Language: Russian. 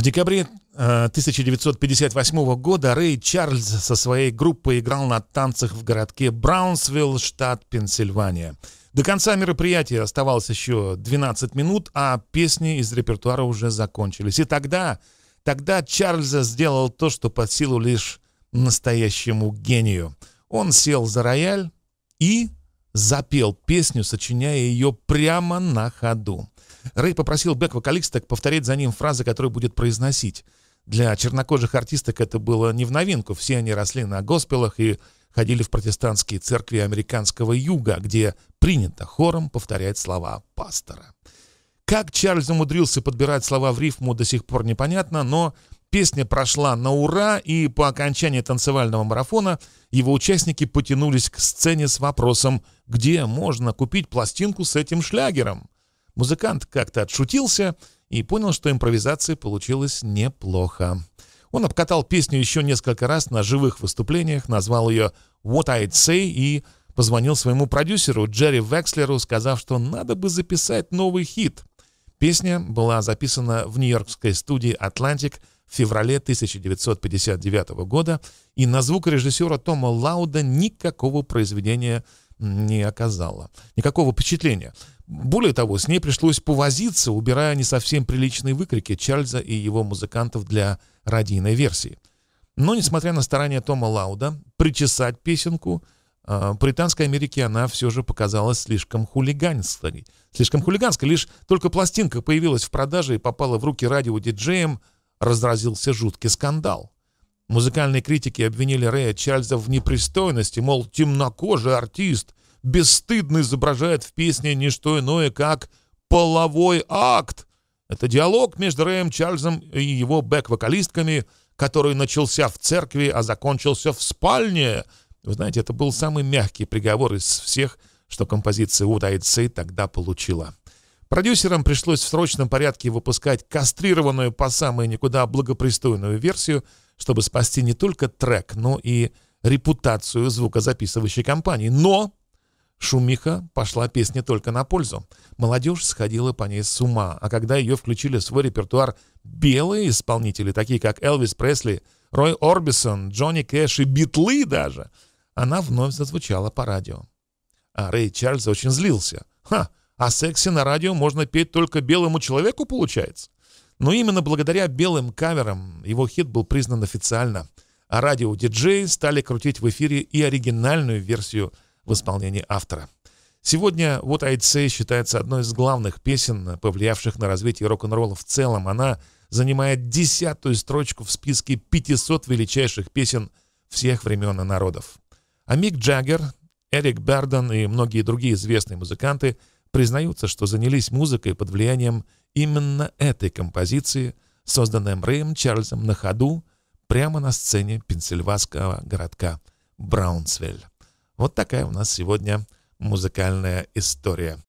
В декабре 1958 э, года Рэй Чарльз со своей группой играл на танцах в городке Браунсвилл, штат Пенсильвания. До конца мероприятия оставалось еще 12 минут, а песни из репертуара уже закончились. И тогда, тогда Чарльза сделал то, что под силу лишь настоящему гению. Он сел за рояль и запел песню, сочиняя ее прямо на ходу. Рэй попросил бэк-вокалиста повторить за ним фразы, которые будет произносить. Для чернокожих артисток это было не в новинку. Все они росли на госпелах и ходили в протестантские церкви американского юга, где принято хором повторять слова пастора. Как Чарльз умудрился подбирать слова в рифму, до сих пор непонятно, но Песня прошла на ура, и по окончании танцевального марафона его участники потянулись к сцене с вопросом, где можно купить пластинку с этим шлягером. Музыкант как-то отшутился и понял, что импровизация получилась неплохо. Он обкатал песню еще несколько раз на живых выступлениях, назвал ее «What I'd Say» и позвонил своему продюсеру Джерри Векслеру, сказав, что надо бы записать новый хит. Песня была записана в нью-йоркской студии «Атлантик» феврале 1959 года, и на звук режиссера Тома Лауда никакого произведения не оказало, никакого впечатления. Более того, с ней пришлось повозиться, убирая не совсем приличные выкрики Чарльза и его музыкантов для радийной версии. Но, несмотря на старания Тома Лауда причесать песенку, а, Британской Америке она все же показалась слишком хулиганской. Слишком хулиганской, лишь только пластинка появилась в продаже и попала в руки радио радиодиджеям, разразился жуткий скандал. Музыкальные критики обвинили Рэя Чарльза в непристойности, мол, темнокожий артист бесстыдно изображает в песне не что иное, как «половой акт». Это диалог между Рэем Чарльзом и его бэк-вокалистками, который начался в церкви, а закончился в спальне. Вы знаете, это был самый мягкий приговор из всех, что композиция «Удайцей» тогда получила. Продюсерам пришлось в срочном порядке выпускать кастрированную по самой никуда благопристойную версию, чтобы спасти не только трек, но и репутацию звукозаписывающей компании. Но шумиха пошла песня только на пользу. Молодежь сходила по ней с ума, а когда ее включили в свой репертуар белые исполнители, такие как Элвис Пресли, Рой Орбисон, Джонни Кэш и Битлы даже, она вновь зазвучала по радио. А Рэй Чарльз очень злился. «Ха! А сексе на радио можно петь только белому человеку, получается? Но ну, именно благодаря белым каверам его хит был признан официально, а радио-диджеи стали крутить в эфире и оригинальную версию в исполнении автора. Сегодня «What I'd Say» считается одной из главных песен, повлиявших на развитие рок-н-ролла в целом. Она занимает десятую строчку в списке 500 величайших песен всех времен и народов. А Мик Джаггер, Эрик Берден и многие другие известные музыканты – признаются, что занялись музыкой под влиянием именно этой композиции, созданной Рэем Чарльзом на ходу прямо на сцене пенсильванского городка Браунсвель. Вот такая у нас сегодня музыкальная история.